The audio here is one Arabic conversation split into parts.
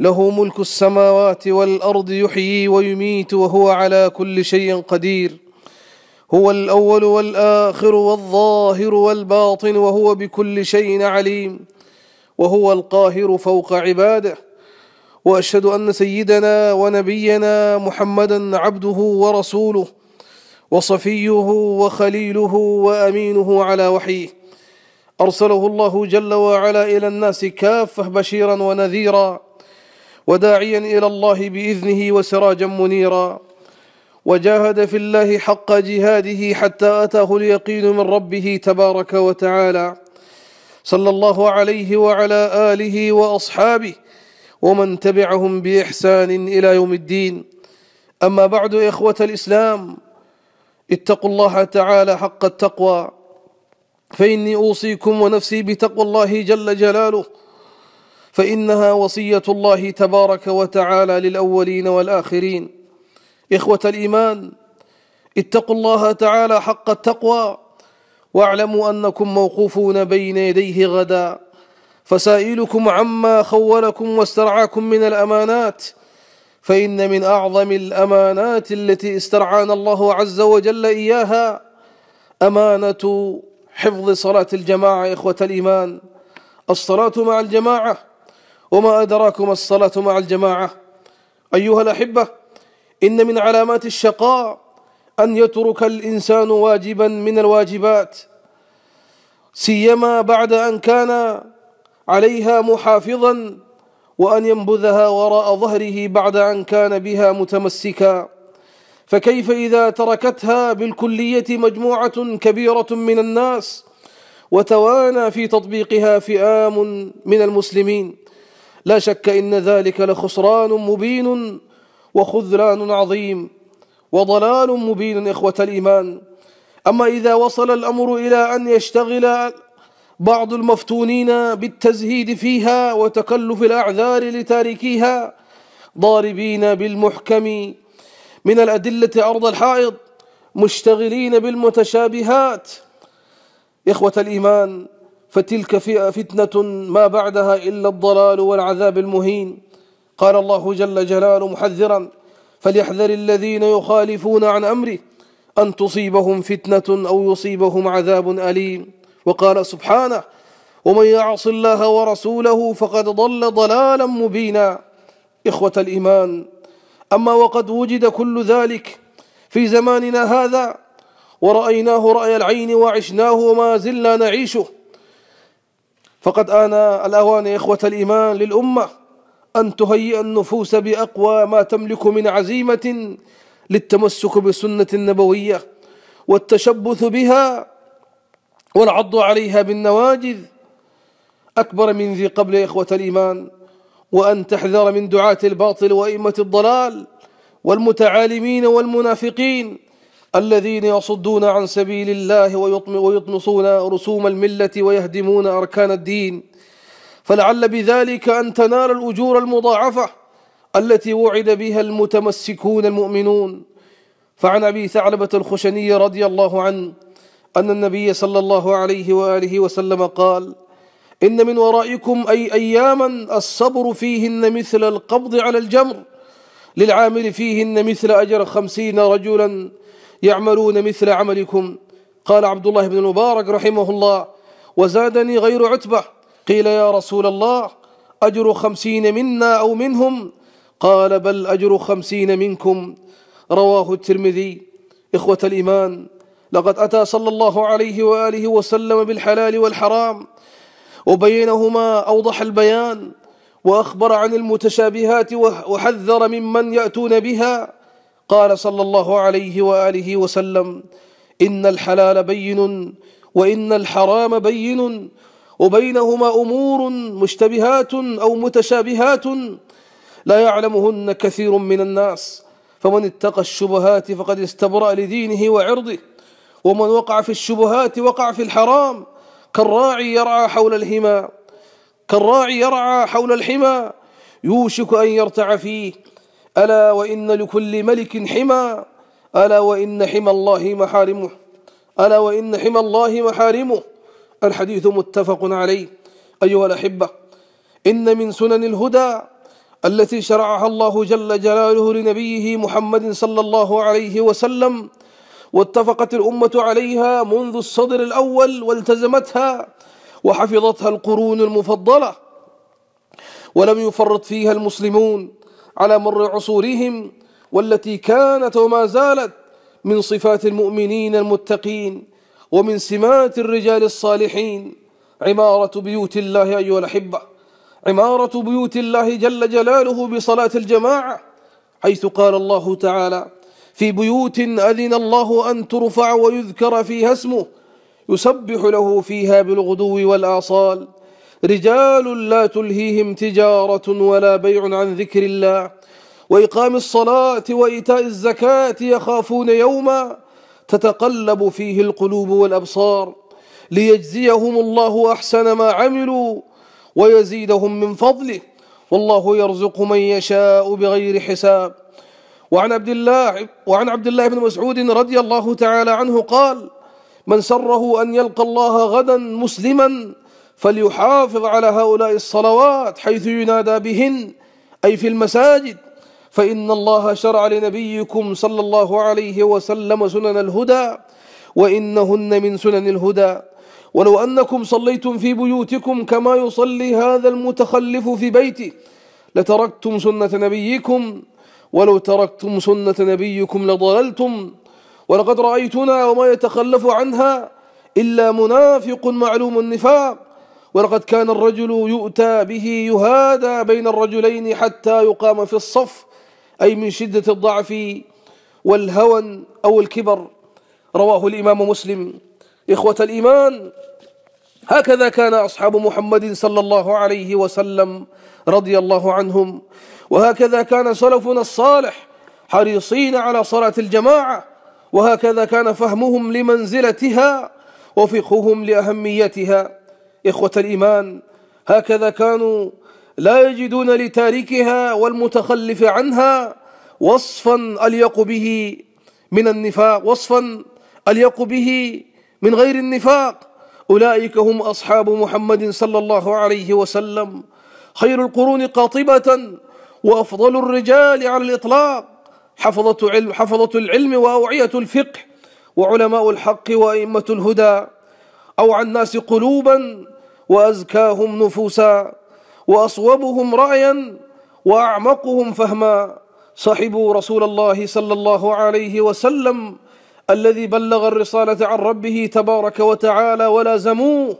له ملك السماوات والارض يحيي ويميت وهو على كل شيء قدير هو الاول والاخر والظاهر والباطن وهو بكل شيء عليم وهو القاهر فوق عباده واشهد ان سيدنا ونبينا محمدا عبده ورسوله وصفيه وخليله وامينه على وحيه ارسله الله جل وعلا الى الناس كافه بشيرا ونذيرا وداعيا إلى الله بإذنه وسراجا منيرا وجاهد في الله حق جهاده حتى أتاه اليقين من ربه تبارك وتعالى صلى الله عليه وعلى آله وأصحابه ومن تبعهم بإحسان إلى يوم الدين أما بعد إخوة الإسلام اتقوا الله تعالى حق التقوى فإني أوصيكم ونفسي بتقوى الله جل جلاله فانها وصيه الله تبارك وتعالى للاولين والاخرين اخوه الايمان اتقوا الله تعالى حق التقوى واعلموا انكم موقوفون بين يديه غدا فسائلكم عما خولكم واسترعاكم من الامانات فان من اعظم الامانات التي استرعانا الله عز وجل اياها امانه حفظ صلاه الجماعه اخوه الايمان الصلاه مع الجماعه وما ما الصلاة مع الجماعة أيها الأحبة إن من علامات الشقاء أن يترك الإنسان واجبا من الواجبات سيما بعد أن كان عليها محافظا وأن ينبذها وراء ظهره بعد أن كان بها متمسكا فكيف إذا تركتها بالكلية مجموعة كبيرة من الناس وتوانى في تطبيقها فئام من المسلمين لا شك إن ذلك لخسران مبين وخذلان عظيم وضلال مبين إخوة الإيمان أما إذا وصل الأمر إلى أن يشتغل بعض المفتونين بالتزهيد فيها وتكلف الأعذار لتاركيها ضاربين بالمحكم من الأدلة عرض الحائط مشتغلين بالمتشابهات إخوة الإيمان فتلك فتنة ما بعدها إلا الضلال والعذاب المهين قال الله جل جلاله محذرا فليحذر الذين يخالفون عن أمره أن تصيبهم فتنة أو يصيبهم عذاب أليم وقال سبحانه ومن يعص الله ورسوله فقد ضل ضلالا مبينا إخوة الإيمان أما وقد وجد كل ذلك في زماننا هذا ورأيناه رأي العين وعشناه وما زلنا نعيشه فقد آن الأوان يا إخوة الإيمان للأمة أن تهيئ النفوس بأقوى ما تملك من عزيمة للتمسك بالسنة النبوية والتشبث بها والعض عليها بالنواجذ أكبر من ذي قبل يا إخوة الإيمان وأن تحذر من دعاة الباطل وأئمة الضلال والمتعالمين والمنافقين الذين يصدون عن سبيل الله ويطمسون رسوم الملة ويهدمون أركان الدين فلعل بذلك أن تنال الأجور المضاعفة التي وعد بها المتمسكون المؤمنون فعن أبي ثعلبة الخشني رضي الله عنه أن النبي صلى الله عليه وآله وسلم قال إن من ورائكم أي أياما الصبر فيهن مثل القبض على الجمر للعامل فيهن مثل أجر خمسين رجلاً يعملون مثل عملكم قال عبد الله بن المبارك رحمه الله وزادني غير عتبة قيل يا رسول الله أجر خمسين منا أو منهم قال بل أجر خمسين منكم رواه الترمذي إخوة الإيمان لقد أتى صلى الله عليه وآله وسلم بالحلال والحرام وبينهما أوضح البيان وأخبر عن المتشابهات وحذر ممن يأتون بها قال صلى الله عليه واله وسلم ان الحلال بين وان الحرام بين وبينهما امور مشتبهات او متشابهات لا يعلمهن كثير من الناس فمن اتقى الشبهات فقد استبرا لدينه وعرضه ومن وقع في الشبهات وقع في الحرام كالراعي يرعى حول الحمى كالراعي يرعى حول الحمى يوشك ان يرتع فيه ألا وإن لكل ملك حمى ألا وإن حمى الله محارمه ألا وإن حمى الله محارمه الحديث متفق عليه أيها الأحبة إن من سنن الهدى التي شرعها الله جل جلاله لنبيه محمد صلى الله عليه وسلم واتفقت الأمة عليها منذ الصدر الأول والتزمتها وحفظتها القرون المفضلة ولم يفرط فيها المسلمون على مر عصورهم والتي كانت وما زالت من صفات المؤمنين المتقين ومن سمات الرجال الصالحين عمارة بيوت الله أيها الأحبة عمارة بيوت الله جل جلاله بصلاة الجماعة حيث قال الله تعالى في بيوت أذن الله أن ترفع ويذكر فيها اسمه يسبح له فيها بالغدو والآصال رجال لا تلهيهم تجارة ولا بيع عن ذكر الله وإقام الصلاة وإيتاء الزكاة يخافون يوما تتقلب فيه القلوب والأبصار ليجزيهم الله أحسن ما عملوا ويزيدهم من فضله والله يرزق من يشاء بغير حساب وعن عبد الله وعن عبد الله بن مسعود رضي الله تعالى عنه قال من سره أن يلقى الله غدا مسلما فليحافظ على هؤلاء الصلوات حيث ينادى بهن أي في المساجد فإن الله شرع لنبيكم صلى الله عليه وسلم سنن الهدى وإنهن من سنن الهدى ولو أنكم صليتم في بيوتكم كما يصلي هذا المتخلف في بيته لتركتم سنة نبيكم ولو تركتم سنة نبيكم لضللتم ولقد رأيتنا وما يتخلف عنها إلا منافق معلوم النفاق ولقد كان الرجل يؤتى به يهادى بين الرجلين حتى يقام في الصف أي من شدة الضعف والهون أو الكبر رواه الإمام مسلم إخوة الإيمان هكذا كان أصحاب محمد صلى الله عليه وسلم رضي الله عنهم وهكذا كان سلفنا الصالح حريصين على صلاة الجماعة وهكذا كان فهمهم لمنزلتها وفقههم لأهميتها إخوة الإيمان هكذا كانوا لا يجدون لتاركها والمتخلف عنها وصفا أليق به من النفاق وصفا أليق به من غير النفاق أولئك هم أصحاب محمد صلى الله عليه وسلم خير القرون قاطبة وأفضل الرجال على الإطلاق حفظة, علم حفظة العلم وأوعية الفقه وعلماء الحق وأئمة الهدى أوعى الناس قلوبا وأزكاهم نفوسا وأصوبهم رأيا وأعمقهم فهما صحبوا رسول الله صلى الله عليه وسلم الذي بلغ الرسالة عن ربه تبارك وتعالى ولازموه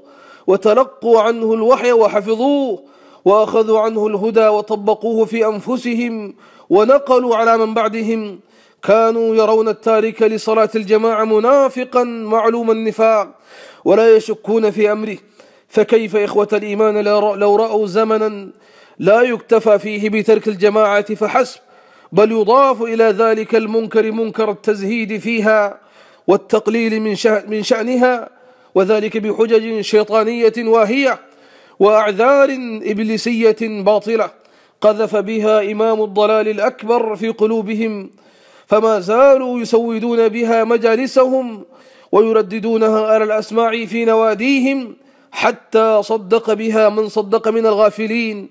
وتلقوا عنه الوحي وحفظوه وأخذوا عنه الهدى وطبقوه في أنفسهم ونقلوا على من بعدهم كانوا يرون التارك لصلاة الجماعة منافقا معلوم النفاق ولا يشكون في أمره فكيف إخوة الإيمان لو رأوا زمنا لا يكتفى فيه بترك الجماعة فحسب بل يضاف إلى ذلك المنكر منكر التزهيد فيها والتقليل من من شأنها وذلك بحجج شيطانية واهية وأعذار إبليسية باطلة قذف بها إمام الضلال الأكبر في قلوبهم فما زالوا يسودون بها مجالسهم ويرددونها على الأسماع في نواديهم حتى صدق بها من صدق من الغافلين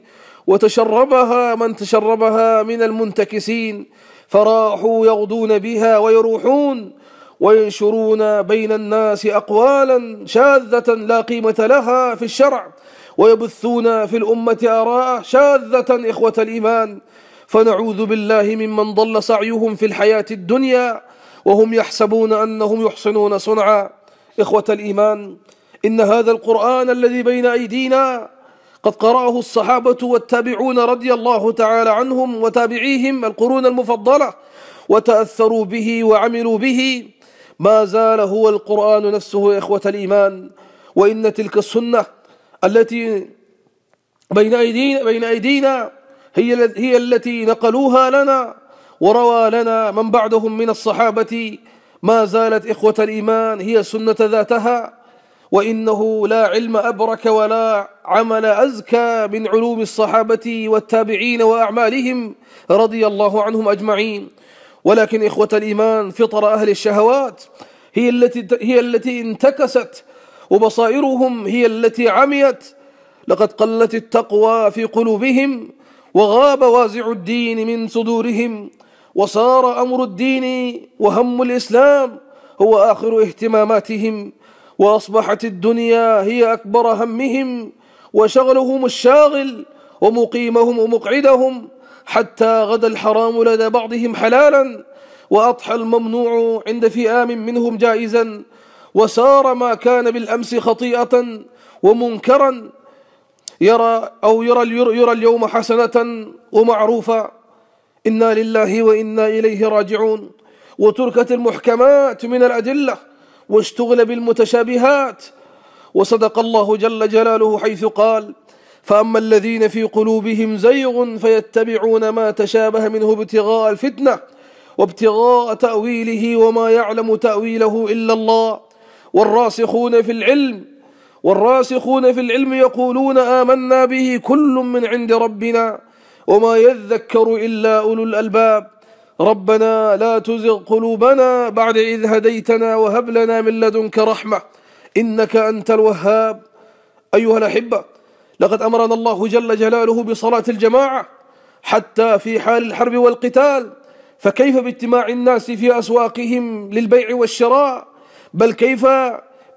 وتشربها من تشربها من المنتكسين فراحوا يغدون بها ويروحون وينشرون بين الناس أقوالا شاذة لا قيمة لها في الشرع ويبثون في الأمة آراء شاذة إخوة الإيمان فنعوذ بالله ممن ضل سعيهم في الحياة الدنيا وهم يحسبون أنهم يحسنون صنعا إخوة الإيمان إن هذا القرآن الذي بين أيدينا قد قرأه الصحابة والتابعون رضي الله تعالى عنهم وتابعيهم القرون المفضلة وتأثروا به وعملوا به ما زال هو القرآن نفسه إخوة الإيمان وإن تلك السنة التي بين أيدينا, بين أيدينا هي, هي التي نقلوها لنا وروى لنا من بعدهم من الصحابة ما زالت إخوة الإيمان هي سنة ذاتها وإنه لا علم أبرك ولا عمل أزكى من علوم الصحابة والتابعين وأعمالهم رضي الله عنهم أجمعين ولكن إخوة الإيمان فطر أهل الشهوات هي التي هي التي انتكست وبصائرهم هي التي عميت لقد قلت التقوى في قلوبهم وغاب وازع الدين من صدورهم وصار أمر الدين وهم الإسلام هو آخر اهتماماتهم وأصبحت الدنيا هي أكبر همهم وشغلهم الشاغل ومقيمهم ومقعدهم حتى غدا الحرام لدى بعضهم حلالا وأضحى الممنوع عند فئام منهم جائزا وصار ما كان بالأمس خطيئة ومنكرا يرى أو يرى, يرى اليوم حسنة ومعروفا إنا لله وإنا إليه راجعون وتركت المحكمات من الأدلة واشتغل بالمتشابهات وصدق الله جل جلاله حيث قال فأما الذين في قلوبهم زيغ فيتبعون ما تشابه منه ابتغاء الفتنة وابتغاء تأويله وما يعلم تأويله إلا الله والراسخون في العلم والراسخون في العلم يقولون آمنا به كل من عند ربنا وما يذكر إلا أولو الألباب ربنا لا تزغ قلوبنا بعد إذ هديتنا وهب لنا من لدنك رحمة إنك أنت الوهاب أيها الأحبة لقد أمرنا الله جل جلاله بصلاة الجماعة حتى في حال الحرب والقتال فكيف باجتماع الناس في أسواقهم للبيع والشراء بل كيف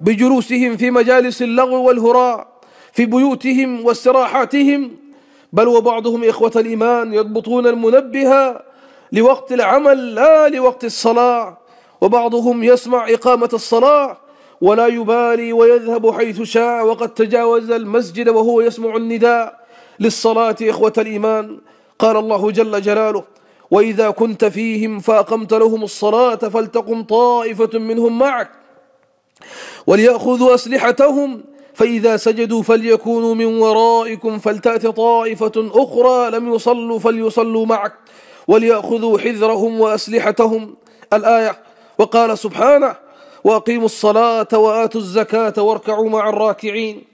بجلوسهم في مجالس اللغو والهراء في بيوتهم واستراحاتهم بل وبعضهم إخوة الإيمان يضبطون المنبه لوقت العمل لا لوقت الصلاة وبعضهم يسمع إقامة الصلاة ولا يبالي ويذهب حيث شاء وقد تجاوز المسجد وهو يسمع النداء للصلاة إخوة الإيمان قال الله جل جلاله وإذا كنت فيهم فأقمت لهم الصلاة فلتقم طائفة منهم معك وليأخذوا أسلحتهم فإذا سجدوا فليكونوا من ورائكم فلتأت طائفة أخرى لم يصلوا فليصلوا معك وليأخذوا حذرهم وأسلحتهم الآية وقال سبحانه وأقيموا الصلاة وآتوا الزكاة واركعوا مع الراكعين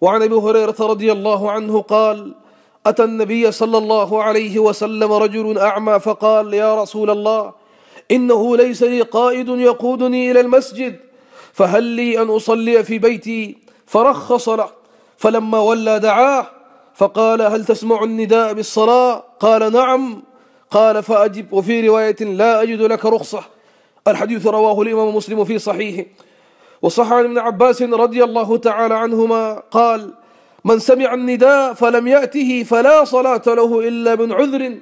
وعن أبي هريرة رضي الله عنه قال أتى النبي صلى الله عليه وسلم رجل أعمى فقال يا رسول الله إنه ليس لي قائد يقودني إلى المسجد فهل لي أن أصلي في بيتي فرخص له فلما ولى دعاه فقال هل تسمع النداء بالصلاة قال نعم قال فأجب وفي رواية لا أجد لك رخصة الحديث رواه الإمام مسلم في صحيحه وصح عن ابن عباس رضي الله تعالى عنهما قال من سمع النداء فلم يأته فلا صلاة له إلا من عذر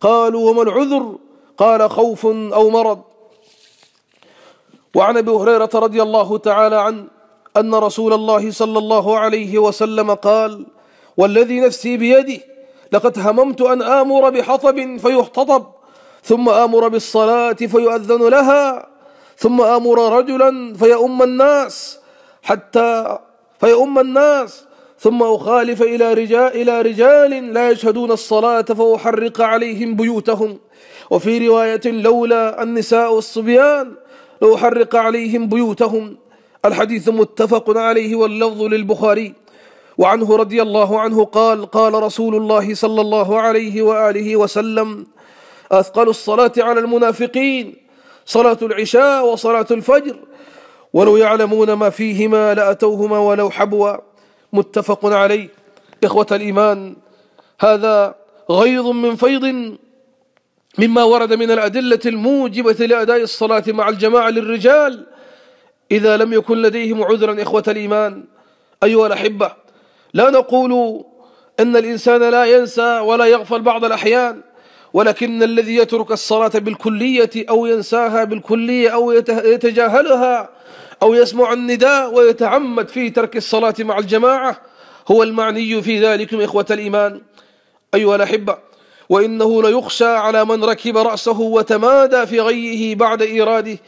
قالوا وما العذر قال خوف أو مرض وعن أبي هريرة رضي الله تعالى عنه ان رسول الله صلى الله عليه وسلم قال والذي نفسي بيده لقد هممت ان امر بحطب فيحتطب ثم امر بالصلاه فيؤذن لها ثم امر رجلا فيؤم الناس حتى فيؤم الناس ثم أخالف إلى رجال, إلى رجال لا يشهدون الصلاة فأحرق عليهم بيوتهم وفي رواية لولا النساء والصبيان لأحرق عليهم بيوتهم الحديث متفق عليه واللفظ للبخاري وعنه رضي الله عنه قال قال رسول الله صلى الله عليه واله وسلم اثقل الصلاه على المنافقين صلاه العشاء وصلاه الفجر ولو يعلمون ما فيهما لاتوهما ولو حبوا متفق عليه اخوه الايمان هذا غيظ من فيض مما ورد من الادله الموجبه لاداء الصلاه مع الجماعه للرجال إذا لم يكن لديهم عذرا إخوة الإيمان أيها الأحبة لا نقول أن الإنسان لا ينسى ولا يغفل بعض الأحيان ولكن الذي يترك الصلاة بالكلية أو ينساها بالكلية أو يتجاهلها أو يسمع النداء ويتعمد في ترك الصلاة مع الجماعة هو المعني في ذلكم إخوة الإيمان أيها الأحبة وإنه ليخشى على من ركب رأسه وتمادى في غيه بعد إيراده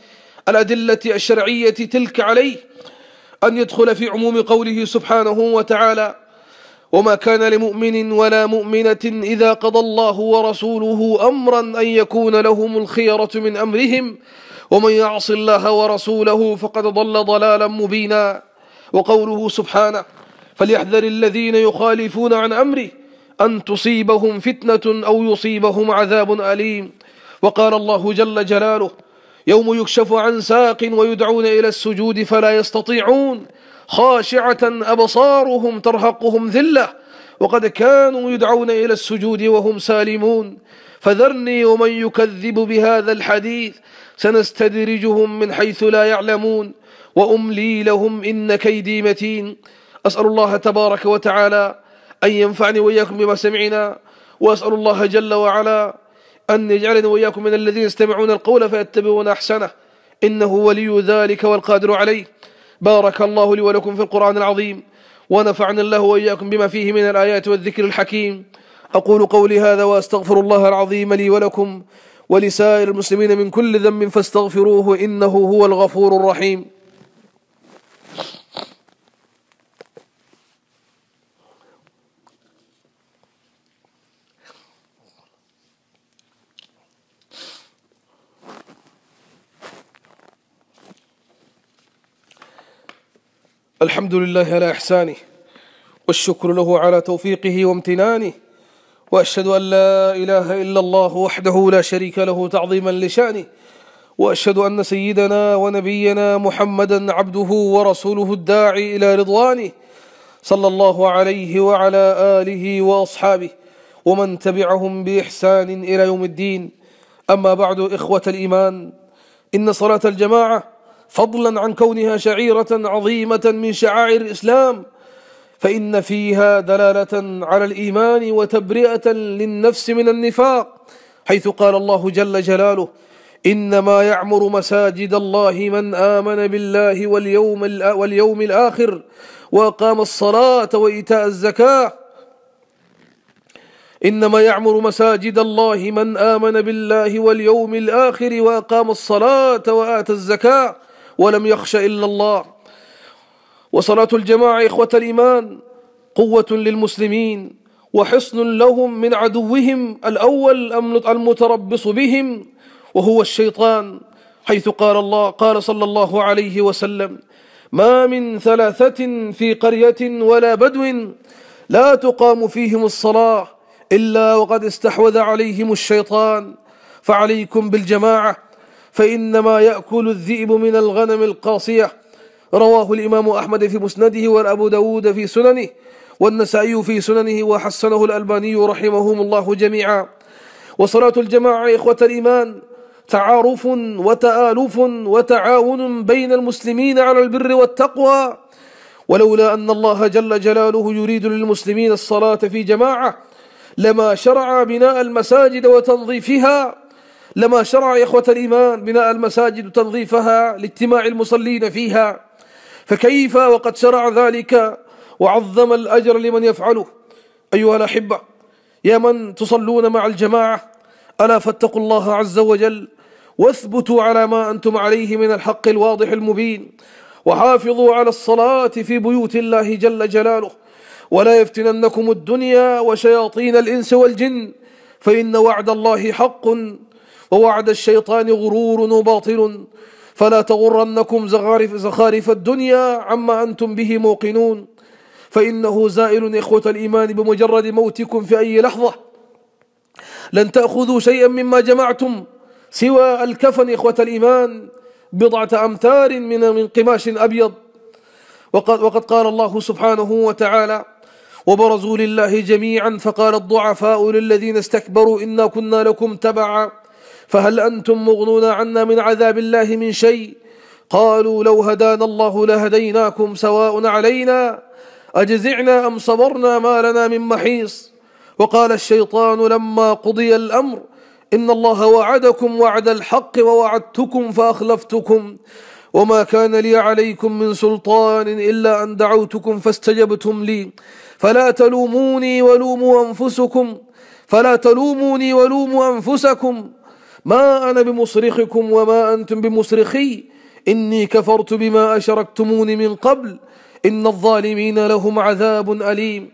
الأدلة الشرعية تلك عليه أن يدخل في عموم قوله سبحانه وتعالى وما كان لمؤمن ولا مؤمنة إذا قضى الله ورسوله أمرا أن يكون لهم الخيرة من أمرهم ومن يعص الله ورسوله فقد ضل ضلالا مبينا وقوله سبحانه فليحذر الذين يخالفون عن أمره أن تصيبهم فتنة أو يصيبهم عذاب أليم وقال الله جل جلاله يوم يكشف عن ساق ويدعون إلى السجود فلا يستطيعون خاشعة أبصارهم ترهقهم ذلة وقد كانوا يدعون إلى السجود وهم سالمون فذرني ومن يكذب بهذا الحديث سنستدرجهم من حيث لا يعلمون وأملي لهم إن كيدي متين أسأل الله تبارك وتعالى أن ينفعني وإياكم بما سمعنا وأسأل الله جل وعلا أن يجعلني وإياكم من الذين يستمعون القول فيتبعون أحسنه إنه ولي ذلك والقادر عليه بارك الله لي ولكم في القرآن العظيم ونفعني الله وإياكم بما فيه من الآيات والذكر الحكيم أقول قولي هذا وأستغفر الله العظيم لي ولكم ولسائر المسلمين من كل ذنب فاستغفروه إنه هو الغفور الرحيم الحمد لله على إحسانه والشكر له على توفيقه وامتنانه وأشهد أن لا إله إلا الله وحده لا شريك له تعظيما لشأنه وأشهد أن سيدنا ونبينا محمدا عبده ورسوله الداعي إلى رضوانه صلى الله عليه وعلى آله وأصحابه ومن تبعهم بإحسان إلى يوم الدين أما بعد إخوة الإيمان إن صلاة الجماعة فضلا عن كونها شعيرة عظيمة من شعائر الإسلام فإن فيها دلالة على الإيمان وتبرئة للنفس من النفاق حيث قال الله جل جلاله إنما يعمر مساجد الله من آمن بالله واليوم, واليوم الآخر وأقام الصلاة وإيتاء الزكاة إنما يعمر مساجد الله من آمن بالله واليوم الآخر وأقام الصلاة وآتى الزكاة ولم يخش إلا الله وصلاة الجماعة إخوة الإيمان قوة للمسلمين وحصن لهم من عدوهم الأول المتربص بهم وهو الشيطان حيث قال الله قال صلى الله عليه وسلم ما من ثلاثة في قرية ولا بدو لا تقام فيهم الصلاة إلا وقد استحوذ عليهم الشيطان فعليكم بالجماعة فإنما يأكل الذئب من الغنم القاصية رواه الإمام أحمد في مسنده والأبو داود في سننه والنسائي في سننه وحسنه الألباني رحمهم الله جميعا وصلاة الجماعة إخوة الإيمان تعارف وتآلف وتعاون بين المسلمين على البر والتقوى ولولا أن الله جل جلاله يريد للمسلمين الصلاة في جماعة لما شرع بناء المساجد وتنظيفها لما شرع يا إخوة الإيمان بناء المساجد وتنظيفها لاجتماع المصلين فيها فكيف وقد شرع ذلك وعظم الأجر لمن يفعله أيها الأحبة يا من تصلون مع الجماعة ألا فاتقوا الله عز وجل واثبتوا على ما أنتم عليه من الحق الواضح المبين وحافظوا على الصلاة في بيوت الله جل جلاله ولا يفتننكم الدنيا وشياطين الإنس والجن فإن وعد الله حق ووعد الشيطان غرور وباطل فلا تغرنكم زخارف, زخارف الدنيا عما أنتم به موقنون فإنه زائل إخوة الإيمان بمجرد موتكم في أي لحظة لن تأخذوا شيئا مما جمعتم سوى الكفن إخوة الإيمان بضعة أمتار من من قماش أبيض وقد, وقد قال الله سبحانه وتعالى وبرزوا لله جميعا فقال الضعفاء للذين استكبروا إنا كنا لكم تبعا فهل أنتم مغنون عنا من عذاب الله من شيء قالوا لو هدانا الله لهديناكم سواء علينا أجزعنا أم صبرنا ما لنا من محيص وقال الشيطان لما قضي الأمر إن الله وعدكم وعد الحق ووعدتكم فأخلفتكم وما كان لي عليكم من سلطان إلا أن دعوتكم فاستجبتم لي فلا تلوموني ولوموا أنفسكم فلا تلوموني ولوموا أنفسكم ما أنا بمصرخكم وما أنتم بمصرخي إني كفرت بما أشركتمون من قبل إن الظالمين لهم عذاب أليم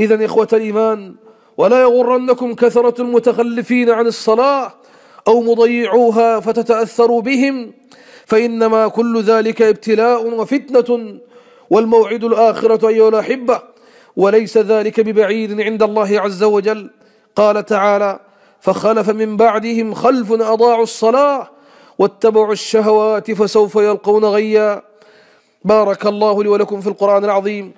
إذا إخوة الإيمان ولا يغرنكم كثرة المتخلفين عن الصلاة أو مضيعوها فتتأثروا بهم فإنما كل ذلك ابتلاء وفتنة والموعد الآخرة أيها الأحبة وليس ذلك ببعيد عند الله عز وجل قال تعالى فخلف من بعدهم خلف اضاعوا الصلاه واتبعوا الشهوات فسوف يلقون غيا بارك الله لي ولكم في القران العظيم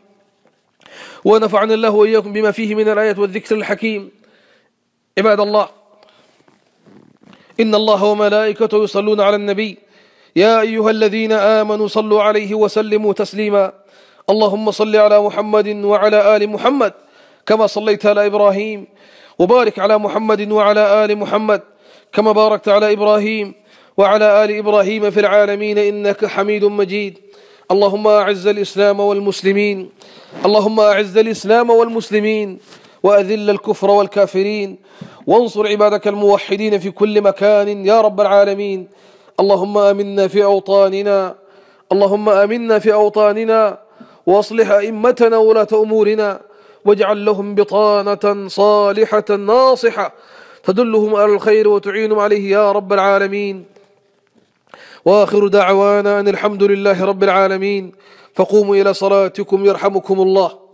ونفعنا الله واياكم بما فيه من الايات والذكر الحكيم عباد الله ان الله وملائكته يصلون على النبي يا ايها الذين امنوا صلوا عليه وسلموا تسليما اللهم صل على محمد وعلى ال محمد كما صليت على ابراهيم وبارك على محمد وعلى آل محمد كما باركت على إبراهيم وعلى آل إبراهيم في العالمين إنك حميد مجيد اللهم أعز الإسلام والمسلمين اللهم أعز الإسلام والمسلمين وأذل الكفر والكافرين وانصر عبادك الموحدين في كل مكان يا رب العالمين اللهم امنا في اوطاننا اللهم امنا في اوطاننا واصلح ائمتنا ولاة امورنا واجعل لهم بطانة صالحة ناصحة تدلهم على الخير وتعينهم عليه يا رب العالمين وآخر دعوانا أن الحمد لله رب العالمين فقوموا إلى صلاتكم يرحمكم الله